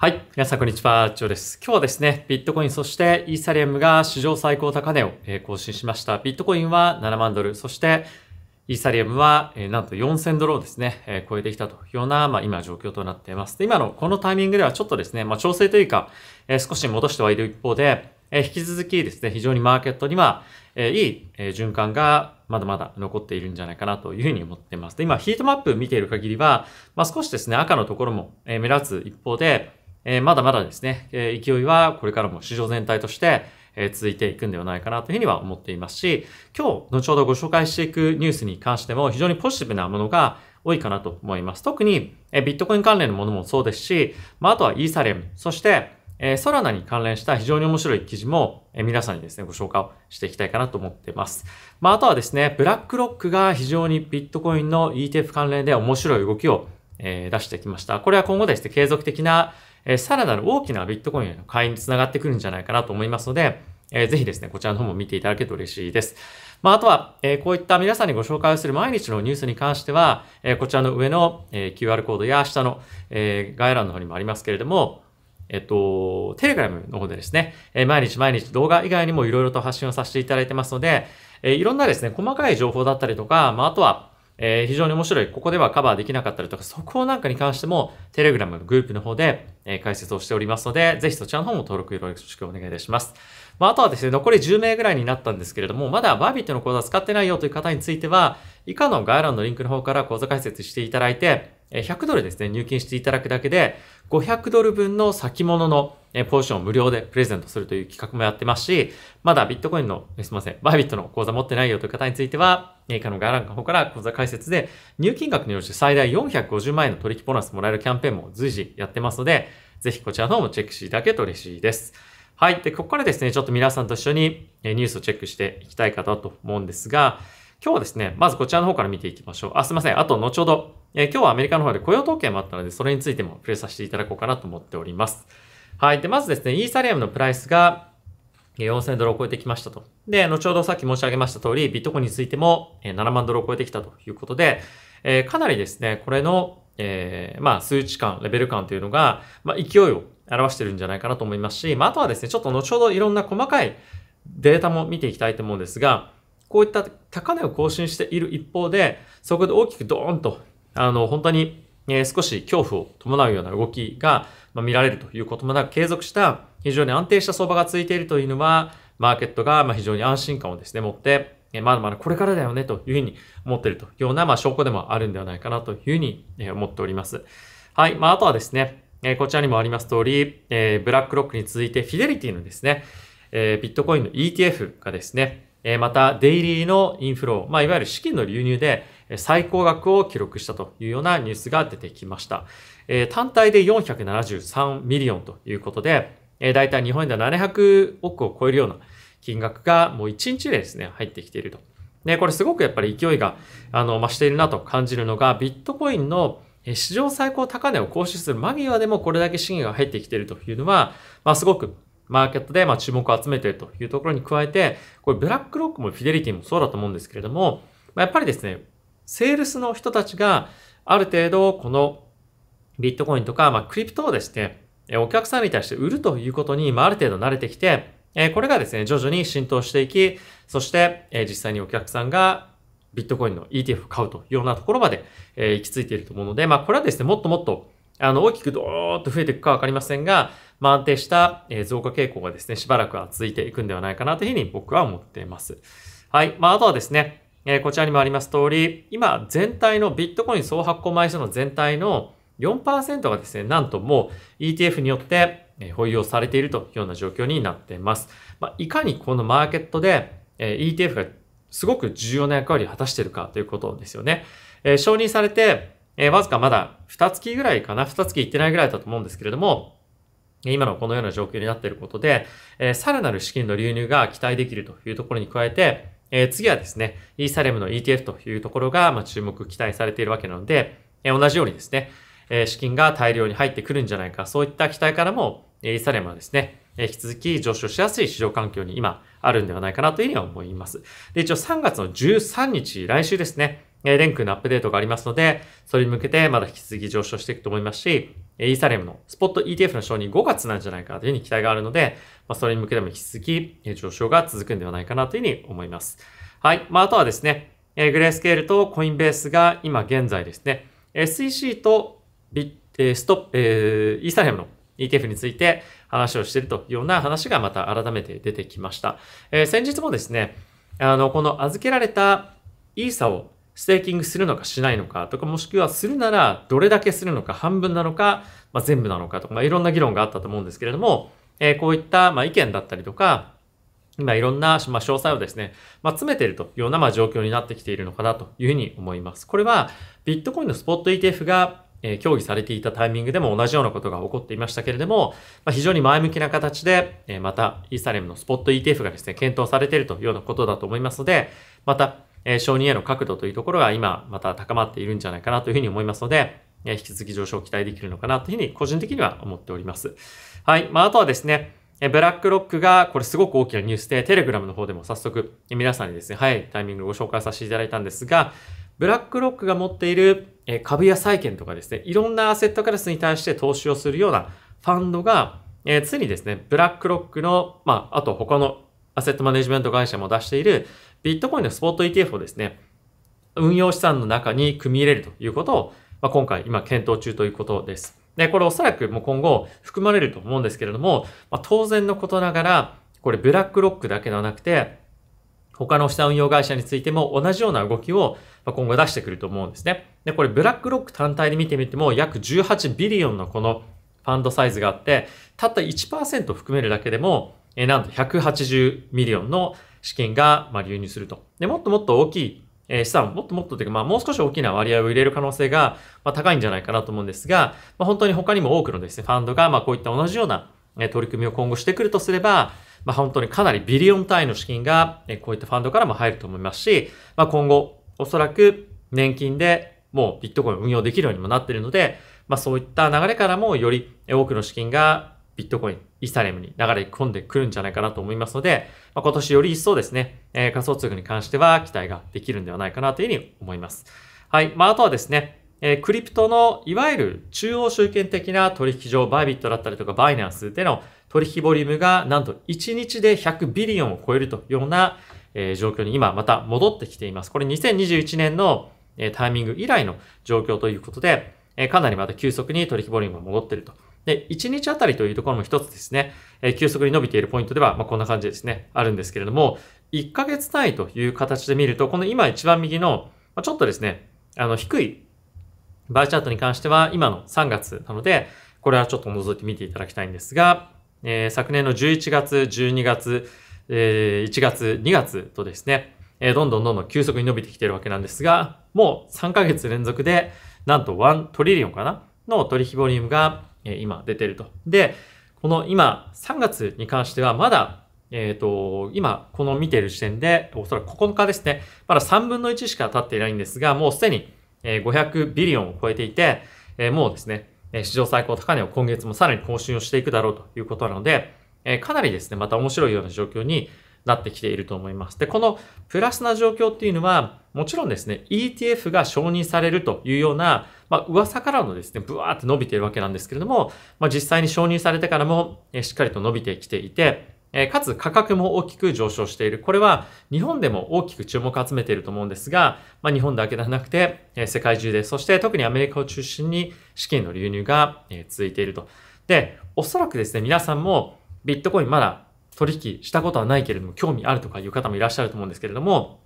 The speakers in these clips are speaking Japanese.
はい。皆さん、こんにちは。ジョーです。今日はですね、ビットコイン、そしてイーサリアムが史上最高高値を更新しました。ビットコインは7万ドル、そしてイーサリアムは、えなんと4000ドルをですね、え超えてきたというような、まあ、今状況となっています。で、今のこのタイミングではちょっとですね、まあ、調整というか、え少し戻してはいる一方で、え引き続きですね、非常にマーケットには、えいい、え循環がまだまだ残っているんじゃないかなというふうに思っています。で、今、ヒートマップ見ている限りは、まあ、少しですね、赤のところも、え目立つ一方で、えー、まだまだですね、えー、勢いはこれからも市場全体として、えー、続いていくんではないかなというふうには思っていますし、今日、後ほどご紹介していくニュースに関しても非常にポジティブなものが多いかなと思います。特に、えビットコイン関連のものもそうですし、まあ、あとはイーサレム、そして、えソラナに関連した非常に面白い記事も、え皆さんにですね、ご紹介をしていきたいかなと思っています。まあ、あとはですね、ブラックロックが非常にビットコインの ETF 関連で面白い動きを、え出してきました。これは今後ですね、継続的なえさらなる大きなビットコインへの買いにつながってくるんじゃないかなと思いますので、えー、ぜひですね、こちらの方も見ていただけると嬉しいです。まあ、あとは、えー、こういった皆さんにご紹介をする毎日のニュースに関しては、えー、こちらの上の、えー、QR コードや下の、えー、概要欄の方にもありますけれども、えっと、テレグラムの方でですね、えー、毎日毎日動画以外にもいろいろと発信をさせていただいてますので、えー、いろんなですね、細かい情報だったりとか、まあ、あとは、えー、非常に面白い。ここではカバーできなかったりとか、そこなんかに関しても、テレグラムのグループの方で、えー、解説をしておりますので、ぜひそちらの方も登録よろしくお願いいたします。まあ、あとはですね、残り10名ぐらいになったんですけれども、まだバービットの講座使ってないよという方については、以下の概要欄のリンクの方から講座解説していただいて、100ドルですね、入金していただくだけで、500ドル分の先物のポジションを無料でプレゼントするという企画もやってますし、まだビットコインの、すみません、バイビットの口座持ってないよという方については、以下の概要欄の方から口座開設で、入金額によって最大450万円の取引ボーナスもらえるキャンペーンも随時やってますので、ぜひこちらの方もチェックしていただけると嬉しいです。はい。で、ここからですね、ちょっと皆さんと一緒にニュースをチェックしていきたいかなと思うんですが、今日はですね、まずこちらの方から見ていきましょう。あ、すいません。あと、後ほど、え今日はアメリカの方で雇用統計もあったので、それについても触れさせていただこうかなと思っております。はい。で、まずですね、イーサリアムのプライスが、4000ドルを超えてきましたと。で、後ほどさっき申し上げました通り、ビットコインについても7万ドルを超えてきたということで、えかなりですね、これの、えー、まあ、数値感、レベル感というのが、まあ、勢いを表してるんじゃないかなと思いますし、まあ、あとはですね、ちょっと後ほどいろんな細かいデータも見ていきたいと思うんですが、こういった高値を更新している一方で、そこで大きくドーンとあの、本当に、え少し恐怖を伴うような動きが、ま見られるということもなく、継続した非常に安定した相場が続いているというのは、マーケットが、ま非常に安心感をですね、持って、まだまだこれからだよねというふうに思っているというような、ま証拠でもあるんではないかなというふうに思っております。はい。まあ、あとはですね、えこちらにもあります通り、えブラックロックに続いてフィデリティのですね、えビットコインの ETF がですね、えまたデイリーのインフロー、まあ、いわゆる資金の流入で、最高額を記録したというようなニュースが出てきました。え単体で473ミリオンということで、えー、大体日本円では700億を超えるような金額がもう1日でですね、入ってきていると。ね、これすごくやっぱり勢いが、あの、増しているなと感じるのが、ビットコインの史上最高高値を更新する間際でもこれだけ資源が入ってきているというのは、まあすごくマーケットでま注目を集めているというところに加えて、これブラックロックもフィデリティもそうだと思うんですけれども、まやっぱりですね、セールスの人たちがある程度このビットコインとか、まあ、クリプトをですね、お客さんに対して売るということに、まあ、ある程度慣れてきて、これがですね、徐々に浸透していき、そして実際にお客さんがビットコインの ETF を買うというようなところまで行き着いていると思うので、まあ、これはですね、もっともっとあの、大きくドーッと増えていくかわかりませんが、まあ、安定した増加傾向がですね、しばらくは続いていくんではないかなというふうに僕は思っています。はい。まあ、あとはですね、えー、こちらにもあります通り、今全体のビットコイン総発行枚数の全体の4%がですね、なんともう ETF によって保有されているというような状況になっています。まあ、いかにこのマーケットで ETF がすごく重要な役割を果たしているかということですよね。えー、承認されて、えー、わずかまだ2月ぐらいかな、2月いってないぐらいだと思うんですけれども、今のこのような状況になっていることで、えー、さらなる資金の流入が期待できるというところに加えて、え次はですね、イーサレムの ETF というところが、ま注目期待されているわけなので、え同じようにですね、え資金が大量に入ってくるんじゃないか、そういった期待からも、えイーサレムはですね、引き続き上昇しやすい市場環境に今あるんではないかなというふうには思います。で、一応3月の13日、来週ですね、えー、レンクのアップデートがありますので、それに向けてまだ引き続き上昇していくと思いますし、えイーサリアムのスポット ETF の承認5月なんじゃないかというふうに期待があるので、まあ、それに向けても引き続き上昇が続くんではないかなというふうに思います。はい。まあ、あとはですね、えグレースケールとコインベースが今現在ですね、SEC とビッ、えストップ、えー、イーサリアムの ETF について話をしているというような話がまた改めて出てきました。えー、先日もですね、あの、この預けられたイーサをステーキングするのかしないのかとか、もしくはするならどれだけするのか、半分なのか、まあ、全部なのかとか、まあ、いろんな議論があったと思うんですけれども、えー、こういった、まあ、意見だったりとか、今いろんな、まあ、詳細をですね、まあ、詰めているというような、まあ、状況になってきているのかなというふうに思います。これは、ビットコインのスポット ETF が、えー、協議されていたタイミングでも同じようなことが起こっていましたけれども、まあ、非常に前向きな形で、えー、また、イーサレムのスポット ETF がですね、検討されているというようなことだと思いますので、また、え承認への角度というところが今また高まっているんじゃないかなというふうに思いますので、え引き続き上昇を期待できるのかなというふうに個人的には思っております。はい。まあ、あとはですね、えブラックロックが、これすごく大きなニュースで、テレグラムの方でも早速、皆さんにですね、早いタイミングをご紹介させていただいたんですが、ブラックロックが持っている株や債券とかですね、いろんなアセットクラスに対して投資をするようなファンドが、えー、常にですね、ブラックロックの、まあ、あと他のアセットマネジメント会社も出しているビットコインのスポット ETF をですね、運用資産の中に組み入れるということを、まあ、今回今検討中ということです。で、これおそらくもう今後含まれると思うんですけれども、まあ、当然のことながら、これブラックロックだけではなくて、他の資産運用会社についても同じような動きを今後出してくると思うんですね。で、これブラックロック単体で見てみても約18ビリオンのこのファンドサイズがあって、たった1%含めるだけでもえー、なんと180ミリオンの資金が、まあ、流入すると。で、もっともっと大きい、えー、資産、もっともっとというか、まあ、もう少し大きな割合を入れる可能性が、まあ、高いんじゃないかなと思うんですが、まあ、本当に他にも多くのですね、ファンドが、まあ、こういった同じような、えー、取り組みを今後してくるとすれば、まあ、本当にかなりビリオン単位の資金が、えー、こういったファンドからも入ると思いますし、まあ、今後、おそらく年金でもうビットコイン運用できるようにもなっているので、まあ、そういった流れからもより多くの資金がビットコイン、イーサレムに流れ込んでくるんじゃないかなと思いますので、まあ、今年より一層ですね、えー、仮想通貨に関しては期待ができるんではないかなというふうに思います。はい。まあ、あとはですね、えー、クリプトのいわゆる中央集権的な取引所、バイビットだったりとかバイナンスでの取引ボリュームがなんと1日で100ビリオンを超えるというような、えー、状況に今また戻ってきています。これ2021年の、えー、タイミング以来の状況ということで、えー、かなりまた急速に取引ボリュームが戻っているとで、1日あたりというところも一つですね、え急速に伸びているポイントでは、まこんな感じですね、あるんですけれども、1ヶ月単位という形で見ると、この今一番右の、まちょっとですね、あの、低いバーチャートに関しては、今の3月なので、これはちょっと覗いてみていただきたいんですが、えー、昨年の11月、12月、えー、1月、2月とですね、えー、どんどんどんどん急速に伸びてきてるわけなんですが、もう3ヶ月連続で、なんと1トリリオンかなの取引ボリュームがえ今出てると。で、この今、3月に関してはまだ、えっ、ー、と、今、この見ている時点で、おそらく9日ですね。まだ3分の1しか経っていないんですが、もうすでに500ビリオンを超えていて、えもうですね、史上最高高値を今月もさらに更新をしていくだろうということなので、えかなりですね、また面白いような状況になってきていると思います。で、このプラスな状況っていうのは、もちろんですね、ETF が承認されるというような、まあ、噂からのですね、ブワーって伸びているわけなんですけれども、まあ、実際に承認されてからも、えしっかりと伸びてきていて、えかつ価格も大きく上昇している。これは日本でも大きく注目を集めていると思うんですが、まあ、日本だけではなくて、え世界中で、そして特にアメリカを中心に資金の流入が、え続いていると。で、おそらくですね、皆さんもビットコインまだ取引したことはないけれども、興味あるとかいう方もいらっしゃると思うんですけれども、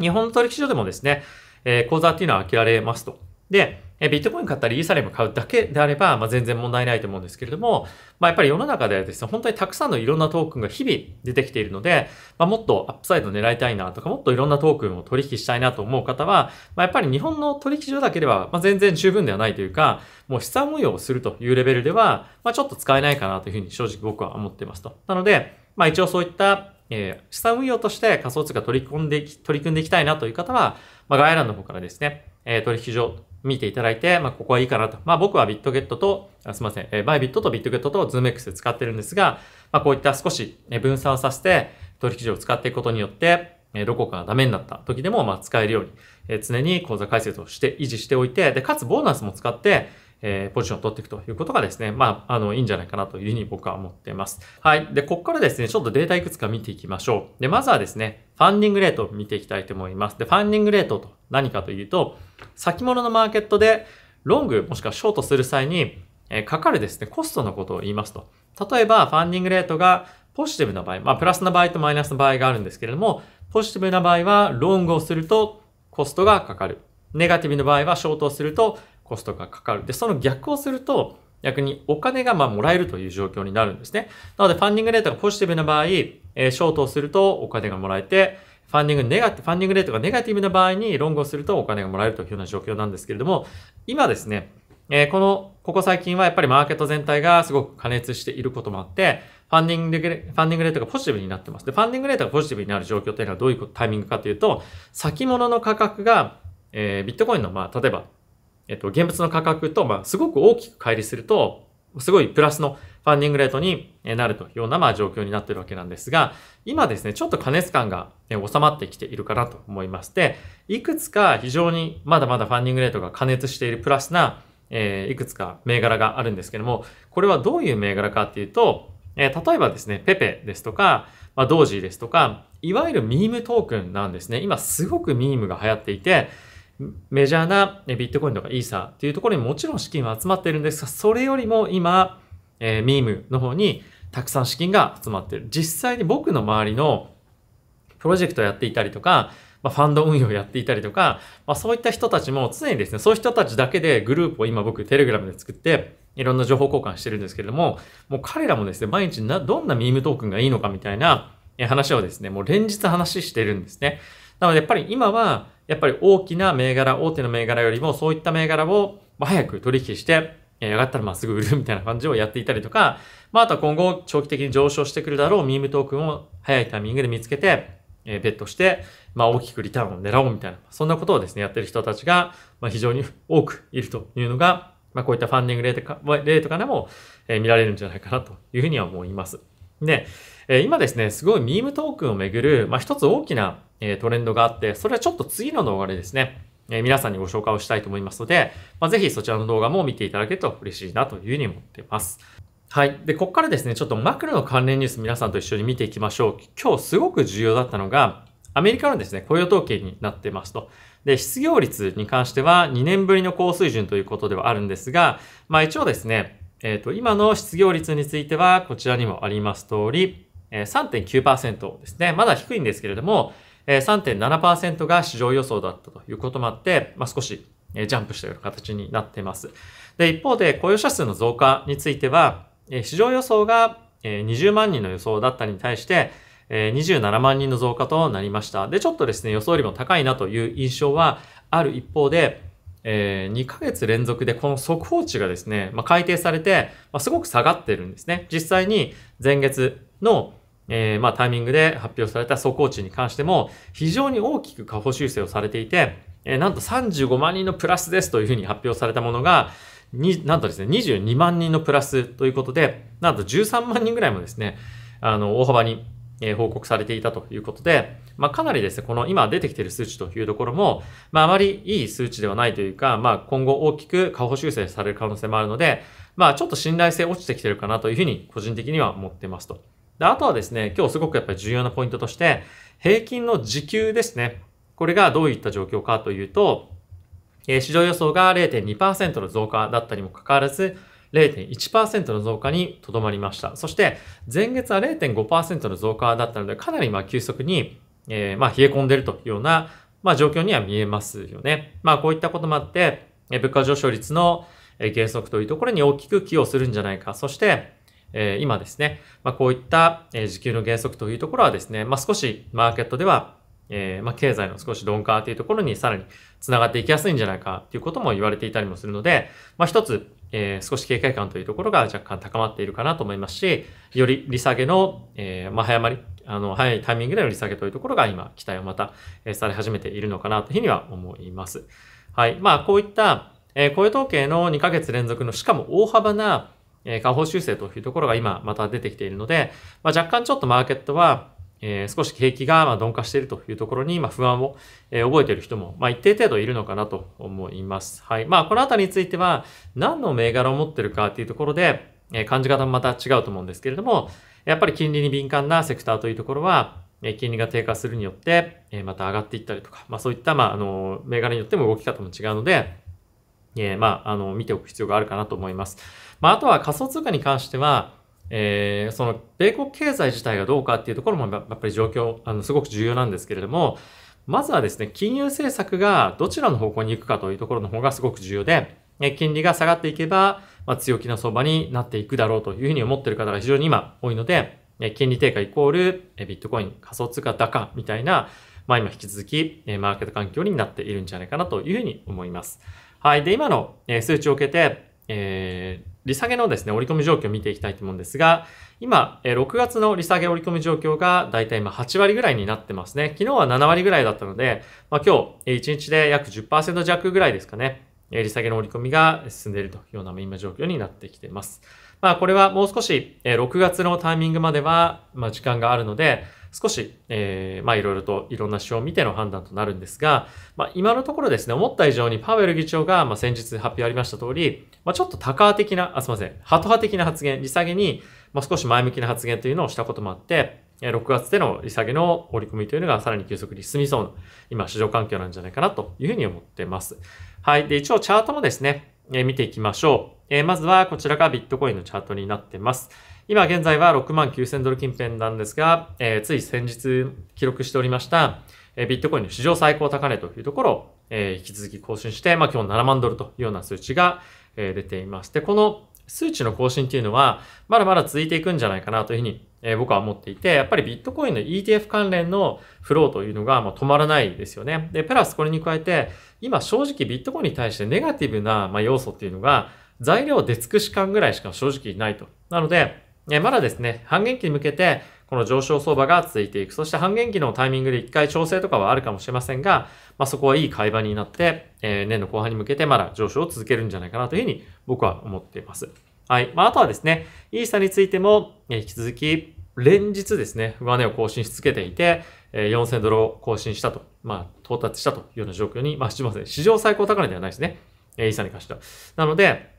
日本の取引所でもですね、え口座っていうのは開けられますと。で、ビットコイン買ったりイーサリアム買うだけであれば、まあ、全然問題ないと思うんですけれども、まあ、やっぱり世の中ではですね、本当にたくさんのいろんなトークンが日々出てきているので、まあ、もっとアップサイド狙いたいなとか、もっといろんなトークンを取引したいなと思う方は、まあ、やっぱり日本の取引所だけでは、まあ、全然十分ではないというか、もう資産運用をするというレベルでは、まあ、ちょっと使えないかなというふうに正直僕は思っていますと。なので、まあ一応そういった、えー、資産運用として仮想通貨取り込んで、取り組んでいきたいなという方は、まあ概要欄の方からですね、えー、取引所見ていただいて、まあここはいいかなと。まあ僕はビットゲットと、あすいません、えー、バイビットとビットゲットとズーム X で使ってるんですが、まあこういった少し分散させて取引所を使っていくことによって、えどこかがダメになった時でも、まあ、使えるように、え常に口座開設をして、維持しておいて、で、かつボーナスも使って、えー、ポジションを取っていくということがですね、まあ、あの、いいんじゃないかなというふうに僕は思っています。はい。で、ここからですね、ちょっとデータいくつか見ていきましょう。で、まずはですね、ファンディングレートを見ていきたいと思います。で、ファンディングレートと何かというと、先物のマーケットで、ロングもしくはショートする際に、えかかるですね、コストのことを言いますと。例えば、ファンディングレートがポジティブな場合、まあ、プラスな場合とマイナスの場合があるんですけれども、ポジティブな場合は、ロングをするとコストがかかる。ネガティブの場合は、ショートをするとコストがかかる。で、その逆をすると、逆にお金がまあもらえるという状況になるんですね。なので、ファンディングレートがポジティブな場合、えー、ショートをするとお金がもらえて、ファンディングネガティブ、ファンディングレートがネガティブな場合にロングをするとお金がもらえるというような状況なんですけれども、今ですね、えー、この、ここ最近はやっぱりマーケット全体がすごく加熱していることもあって、ファンディング、ファンディングレートがポジティブになってます。で、ファンディングレートがポジティブになる状況というのはどういうタイミングかというと、先物の価格が、えー、ビットコインの、まあ、例えばえっと、現物の価格と、まあ、すごく大きく乖離すると、すごいプラスのファンディングレートになるというような、まあ、状況になっているわけなんですが、今ですね、ちょっと過熱感が、収まってきているかなと思いまして、いくつか非常にまだまだファンディングレートが過熱しているプラスな、えー、いくつか銘柄があるんですけども、これはどういう銘柄かっていうと、えー、例えばですね、ペペですとか、まあ、ドージーですとか、いわゆるミームトークンなんですね。今すごくミームが流行っていて、メジャーなビットコインとかイーサーっていうところにもちろん資金は集まってるんですが、それよりも今、えー、ミームの方にたくさん資金が集まってる。実際に僕の周りのプロジェクトをやっていたりとか、まあ、ファンド運用をやっていたりとか、まあ、そういった人たちも常にですね、そういう人たちだけでグループを今僕テレグラムで作って、いろんな情報交換してるんですけれども、もう彼らもですね、毎日などんなミームトークンがいいのかみたいな話をですね、もう連日話してるんですね。なのでやっぱり今は、やっぱり大きな銘柄、大手の銘柄よりもそういった銘柄を早く取引して、上がったらまあすぐ売るみたいな感じをやっていたりとか、まああとは今後長期的に上昇してくるだろうミームトークンを早いタイミングで見つけて、えー、ベットして、まあ大きくリターンを狙おうみたいな、そんなことをですね、やってる人たちが、まあ非常に多くいるというのが、まあこういったファンディングレートか、例とかでも、え見られるんじゃないかなというふうには思います。で、え今ですね、すごいミームトークンをめぐる、まあ一つ大きなえトレンドがあって、それはちょっと次の動画でですね、え皆さんにご紹介をしたいと思いますので、まあ、ぜひそちらの動画も見ていただけると嬉しいなというふうに思っています。はい。で、ここからですね、ちょっとマクロの関連ニュース皆さんと一緒に見ていきましょう。今日すごく重要だったのが、アメリカのですね、雇用統計になってますと。で、失業率に関しては2年ぶりの高水準ということではあるんですが、まあ一応ですね、えっ、ー、と、今の失業率については、こちらにもあります通り、3.9%ですね。まだ低いんですけれども、3.7%が市場予想だったということもあって、まあ、少しジャンプしたような形になっています。で、一方で雇用者数の増加については、市場予想が20万人の予想だったに対して、27万人の増加となりました。で、ちょっとですね、予想よりも高いなという印象はある一方で、え2ヶ月連続でこの速報値がですね、まあ、改定されて、ますごく下がってるんですね。実際に前月のえー、まあ、タイミングで発表された速報値に関しても、非常に大きく下方修正をされていて、えー、なんと35万人のプラスですというふうに発表されたものが、に、なんとですね、22万人のプラスということで、なんと13万人ぐらいもですね、あの、大幅に、え報告されていたということで、まあ、かなりですね、この今出てきている数値というところも、まあ、あまりいい数値ではないというか、まあ、今後大きく下方修正される可能性もあるので、まあ、ちょっと信頼性落ちてきてるかなというふうに、個人的には思ってますと。で、あとはですね、今日すごくやっぱり重要なポイントとして、平均の時給ですね。これがどういった状況かというと、え市場予想が0.2%の増加だったにもかかわらず、0.1%の増加にとどまりました。そして、前月は0.5%の増加だったので、かなりまあ急速に、えー、まあ冷え込んでいるというような、まあ状況には見えますよね。まあこういったこともあって、え物価上昇率の減速というところに大きく寄与するんじゃないか。そして、え今ですね、まあ、こういった、え時給の減速というところはですね、まあ、少しマーケットでは、えまあ、経済の少し鈍化というところにさらにつながっていきやすいんじゃないかということも言われていたりもするので、まあ、一つ、え少し警戒感というところが若干高まっているかなと思いますし、より利下げの、えまあ、早まり、あの、早いタイミングでの利下げというところが今、期待をまた、えされ始めているのかなというふうには思います。はい。まあ、こういった、え雇用統計の2ヶ月連続の、しかも大幅な、えー、下方修正というところが今また出てきているので、まあ、若干ちょっとマーケットは、えー、少し景気がま鈍化しているというところに、ま不安を、え覚えている人も、ま一定程度いるのかなと思います。はい。まあ、このあたりについては、何の銘柄を持ってるかっていうところで、え感じ方もまた違うと思うんですけれども、やっぱり金利に敏感なセクターというところは、金利が低下するによって、また上がっていったりとか、まあそういった、まあ、あの、銘柄によっても動き方も違うので、えー、まあ、あの、見ておく必要があるかなと思います。まあ、あとは仮想通貨に関しては、えー、その、米国経済自体がどうかっていうところも、やっぱり状況、あの、すごく重要なんですけれども、まずはですね、金融政策がどちらの方向に行くかというところの方がすごく重要で、え金利が下がっていけば、まあ、強気な相場になっていくだろうというふうに思っている方が非常に今多いので、え金利低下イコールえビットコイン仮想通貨高みたいな、まあ今引き続きえマーケット環境になっているんじゃないかなというふうに思います。はい。で、今の数値を受けて、えー、利下げのですね、折り込み状況を見ていきたいと思うんですが、今、6月の利下げ折り込み状況がだいたい今8割ぐらいになってますね。昨日は7割ぐらいだったので、まあ、今日1日で約10%弱ぐらいですかね、利下げの折り込みが進んでいるというような今状況になってきています。まあこれはもう少し6月のタイミングまではま時間があるので、少し、えー、まあいろいろといろんな指標を見ての判断となるんですが、まあ今のところですね、思った以上にパウエル議長が、まあ先日発表ありました通り、まあちょっとタカ派的な、あ、すいません、ハト派的な発言、利下げに、まあ少し前向きな発言というのをしたこともあって、6月での利下げの織り込みというのがさらに急速に進みそうな、今市場環境なんじゃないかなというふうに思ってます。はい。で、一応チャートもですね、え見ていきましょう。えまずはこちらがビットコインのチャートになってます。今現在は6万9000ドル近辺なんですが、えー、つい先日記録しておりました、えー、ビットコインの史上最高高値というところを、えー、引き続き更新して、まあ、今日7万ドルというような数値が、えー、出ています。で、この数値の更新っていうのは、まだまだ続いていくんじゃないかなというふうに、えー、僕は思っていて、やっぱりビットコインの ETF 関連のフローというのが、まあ、止まらないですよね。で、プラスこれに加えて、今正直ビットコインに対してネガティブな、まあ、要素っていうのが、材料出尽くし感ぐらいしか正直ないと。なので、えまだですね、半減期に向けて、この上昇相場が続いていく。そして半減期のタイミングで一回調整とかはあるかもしれませんが、まあ、そこはいい買い場になって、えー、年の後半に向けてまだ上昇を続けるんじゃないかなというふうに僕は思っています。はい。まあ、あとはですね、イーサについても、え引き続き、連日ですね、上値を更新し続けていて、え4000ドルを更新したと、まあ、到達したというような状況に、まあ、しません。史上最高高値ではないですね。えイーサに関しては。なので、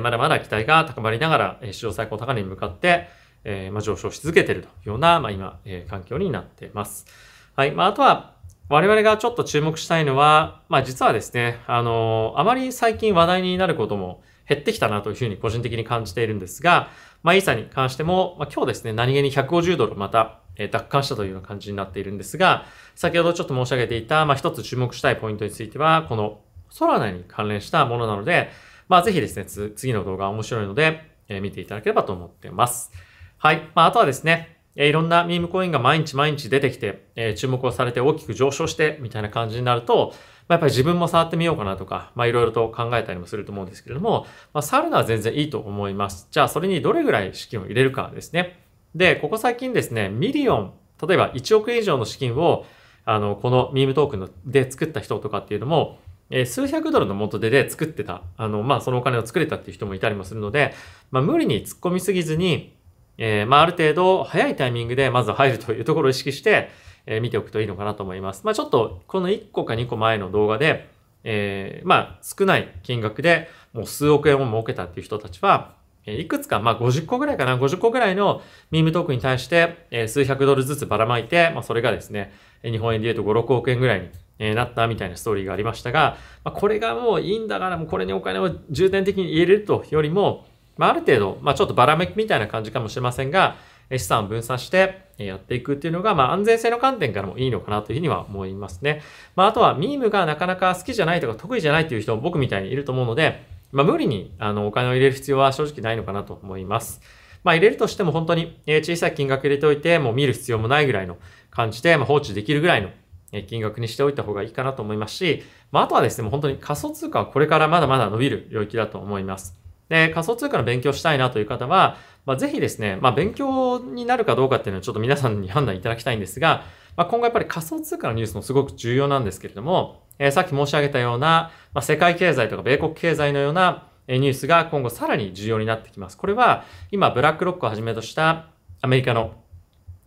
まだまだ期待が高まりながら、市史上最高高値に向かって、上昇し続けているというような、ま今、環境になっています。はい。まあ、あとは、我々がちょっと注目したいのは、まあ実はですね、あの、あまり最近話題になることも減ってきたなというふうに個人的に感じているんですが、まあイーサに関しても、まあ今日ですね、何気に150ドルまた、え奪還したというような感じになっているんですが、先ほどちょっと申し上げていた、まあ一つ注目したいポイントについては、このソラナに関連したものなので、まあ、ぜひですね、次の動画面白いので、えー、見ていただければと思ってます。はい。まあ、あとはですね、えいろんなミームコインが毎日毎日出てきて、え注目をされて大きく上昇してみたいな感じになると、まあ、やっぱり自分も触ってみようかなとか、まあ、いろいろと考えたりもすると思うんですけれども、まあ、触るのは全然いいと思います。じゃあ、それにどれぐらい資金を入れるかですね。で、ここ最近ですね、ミリオン、例えば1億以上の資金を、あの、このミームトークンで作った人とかっていうのも、えー、数百ドルの元手で作ってた、あの、まあ、そのお金を作れたっていう人もいたりもするので、まあ、無理に突っ込みすぎずに、えー、まあ、ある程度早いタイミングでまず入るというところを意識して、えー、見ておくといいのかなと思います。まあ、ちょっと、この1個か2個前の動画で、えー、まあ、少ない金額でもう数億円を儲けたっていう人たちは、えいくつか、まあ、50個ぐらいかな、50個ぐらいのミームトークに対して、え数百ドルずつばらまいて、まあ、それがですね、日本円で言うと5、6億円ぐらいにえなったみたいなストーリーがありましたが、まあ、これがもういいんだから、もうこれにお金を重点的に入れるとよりも、まあ、ある程度、まあ、ちょっとばらめきみたいな感じかもしれませんが、資産を分散してやっていくっていうのが、まあ、安全性の観点からもいいのかなというふうには思いますね。まあ、あとは、ミームがなかなか好きじゃないとか得意じゃないという人も僕みたいにいると思うので、まあ、無理にあのお金を入れる必要は正直ないのかなと思います。まあ、入れるとしても本当に小さい金額入れておいて、もう見る必要もないぐらいの感じで、まあ、放置できるぐらいの金額にしておいた方がいいかなと思いますし、まあ、あとはですね、もう本当に仮想通貨はこれからまだまだ伸びる領域だと思います。で、仮想通貨の勉強したいなという方は、まあ、ぜひですね、まあ、勉強になるかどうかっていうのはちょっと皆さんに判断いただきたいんですが、まあ、今後やっぱり仮想通貨のニュースもすごく重要なんですけれども、えさっき申し上げたような、ま世界経済とか米国経済のようなニュースが今後さらに重要になってきます。これは今ブラックロックをはじめとしたアメリカの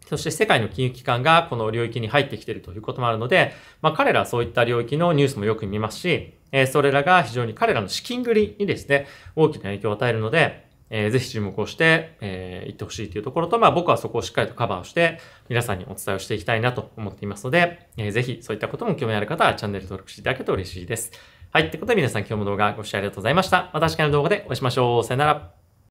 そして世界の金融機関がこの領域に入ってきているということもあるので、まあ、彼らはそういった領域のニュースもよく見ますし、えそれらが非常に彼らの資金繰りにですね、大きな影響を与えるので、えー、ぜひ注目をして、えー、行ってほしいというところと、まあ僕はそこをしっかりとカバーをして、皆さんにお伝えをしていきたいなと思っていますので、えー、ぜひそういったことも興味ある方はチャンネル登録していただけると嬉しいです。はい。ってことで皆さん今日も動画ご視聴ありがとうございました。また次回の動画でお会いしましょう。さよなら。